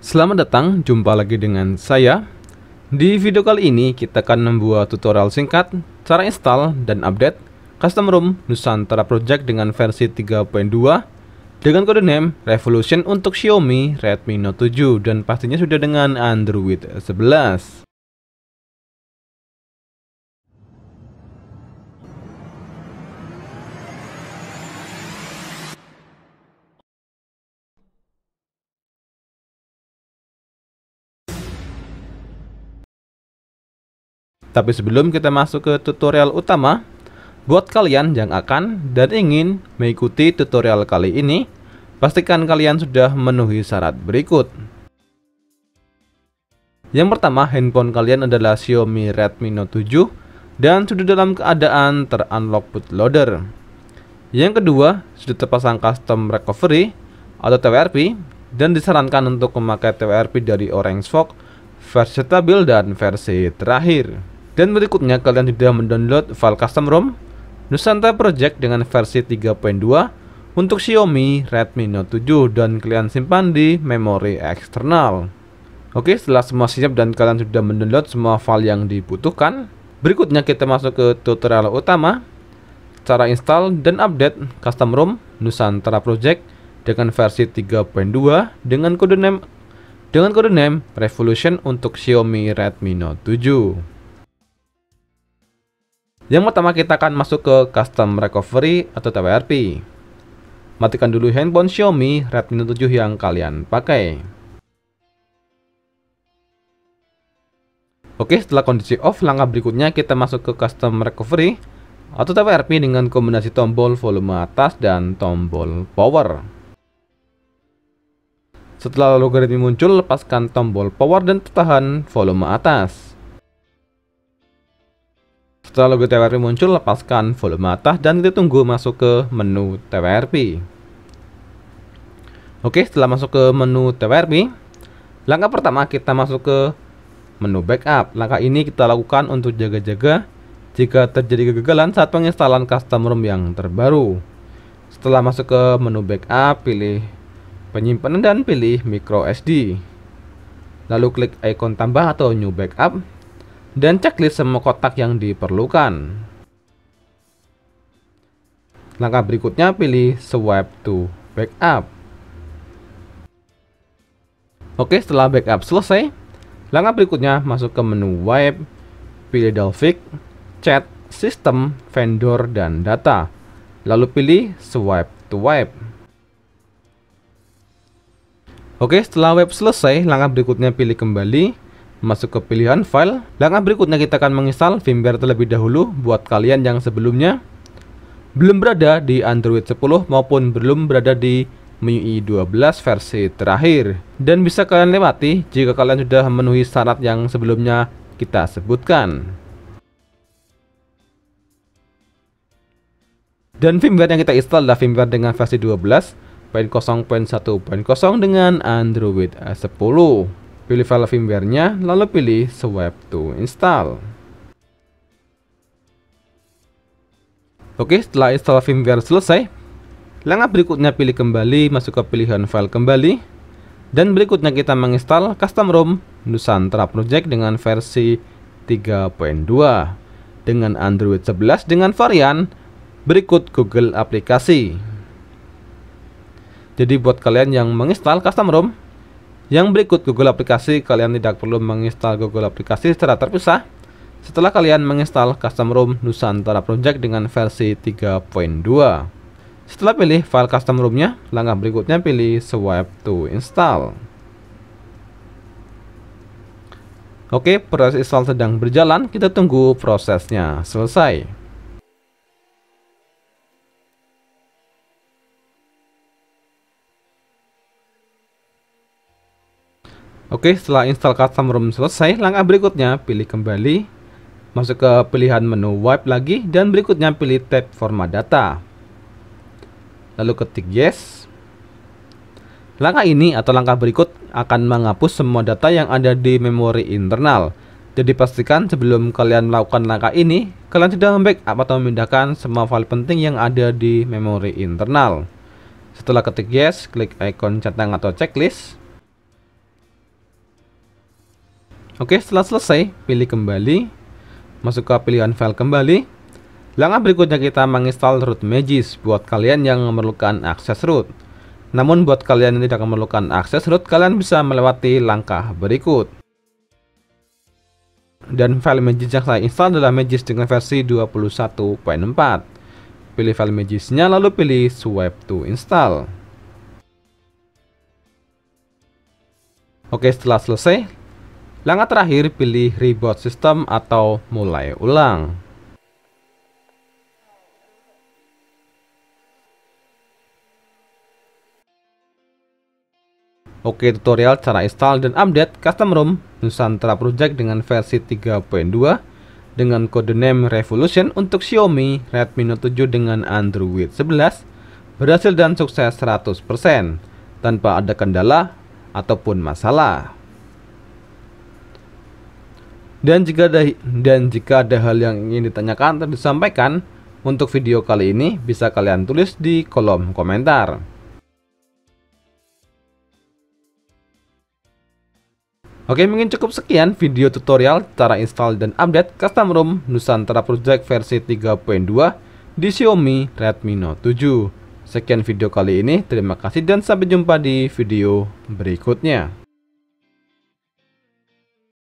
Selamat datang, jumpa lagi dengan saya. Di video kali ini kita akan membuat tutorial singkat cara install dan update Custom rom Nusantara Project dengan versi 3.2 dengan kode name Revolution untuk Xiaomi Redmi Note 7 dan pastinya sudah dengan Android 11. Tapi sebelum kita masuk ke tutorial utama, buat kalian yang akan dan ingin mengikuti tutorial kali ini, pastikan kalian sudah memenuhi syarat berikut. Yang pertama, handphone kalian adalah Xiaomi Redmi Note 7 dan sudah dalam keadaan terunlock bootloader. Yang kedua, sudah terpasang custom recovery atau TWRP dan disarankan untuk memakai TWRP dari Orange Fog, versi stabil dan versi terakhir. Dan berikutnya kalian sudah mendownload file custom ROM Nusantara Project dengan versi 3.2 untuk Xiaomi Redmi Note 7 dan kalian simpan di memori eksternal. Oke, setelah semua siap dan kalian sudah mendownload semua file yang dibutuhkan, berikutnya kita masuk ke tutorial utama cara install dan update custom ROM Nusantara Project dengan versi 3.2 dengan kode name dengan kode name Revolution untuk Xiaomi Redmi Note 7. Yang pertama kita akan masuk ke custom recovery atau TWRP. Matikan dulu handphone Xiaomi Redmi Note 7 yang kalian pakai. Oke, setelah kondisi off, langkah berikutnya kita masuk ke custom recovery atau TWRP dengan kombinasi tombol volume atas dan tombol power. Setelah logaritmi muncul, lepaskan tombol power dan tahan volume atas. Setelah logo TWRP muncul, lepaskan volume atas dan kita tunggu masuk ke menu TWRP. Oke, setelah masuk ke menu TWRP, langkah pertama kita masuk ke menu backup. Langkah ini kita lakukan untuk jaga-jaga jika terjadi kegagalan saat penginstalan custom ROM yang terbaru. Setelah masuk ke menu backup, pilih penyimpanan dan pilih micro SD. Lalu klik ikon tambah atau new backup dan checklist semua kotak yang diperlukan. Langkah berikutnya pilih swipe to backup. Oke, setelah backup selesai, langkah berikutnya masuk ke menu wipe, pilih Delphic, chat, sistem, vendor, dan data. Lalu pilih swipe to wipe. Oke, setelah wipe selesai, langkah berikutnya pilih kembali masuk ke pilihan file. Langkah berikutnya kita akan menginstal firmware terlebih dahulu buat kalian yang sebelumnya belum berada di Android 10 maupun belum berada di MIUI 12 versi terakhir. Dan bisa kalian lewati jika kalian sudah memenuhi syarat yang sebelumnya kita sebutkan. Dan firmware yang kita install adalah firmware dengan versi 12. 0.1.0 dengan Android 10. Pilih file firmware-nya, lalu pilih Swap to Install. Oke, setelah install firmware selesai, langkah berikutnya pilih kembali, masuk ke pilihan file kembali, dan berikutnya kita menginstal custom ROM Nusantara Project dengan versi 3.2 dengan Android 11 dengan varian berikut Google aplikasi. Jadi buat kalian yang menginstal custom ROM, yang berikut Google aplikasi, kalian tidak perlu menginstal Google aplikasi secara terpisah. Setelah kalian menginstal Custom ROM Nusantara Project dengan versi 3.2. Setelah pilih file custom roomnya, langkah berikutnya pilih swipe to install. Oke, proses install sedang berjalan, kita tunggu prosesnya selesai. Oke, setelah install custom ROM selesai, langkah berikutnya pilih kembali, masuk ke pilihan menu wipe lagi, dan berikutnya pilih tab format data. Lalu ketik yes. Langkah ini atau langkah berikut akan menghapus semua data yang ada di memori internal. Jadi pastikan sebelum kalian melakukan langkah ini, kalian sudah membackup atau memindahkan semua file penting yang ada di memori internal. Setelah ketik yes, klik ikon centang atau checklist. Oke, setelah selesai, pilih kembali, masuk ke pilihan file kembali. Langkah berikutnya kita menginstal root magis buat kalian yang memerlukan akses root. Namun buat kalian yang tidak memerlukan akses root, kalian bisa melewati langkah berikut. Dan file magis yang saya install adalah magis dengan versi 21.4. Pilih file magisnya lalu pilih swipe to install. Oke, setelah selesai, Langkah terakhir pilih reboot system atau mulai ulang. Oke tutorial cara install dan update custom ROM Nusantara Project dengan versi 3.2 dengan kode name Revolution untuk Xiaomi Redmi Note 7 dengan Android 11 berhasil dan sukses 100% tanpa ada kendala ataupun masalah. Dan jika ada dan jika ada hal yang ingin ditanyakan atau disampaikan untuk video kali ini bisa kalian tulis di kolom komentar. Oke mungkin cukup sekian video tutorial cara install dan update custom ROM Nusantara Project versi 3.2 di Xiaomi Redmi Note 7. Sekian video kali ini, terima kasih dan sampai jumpa di video berikutnya.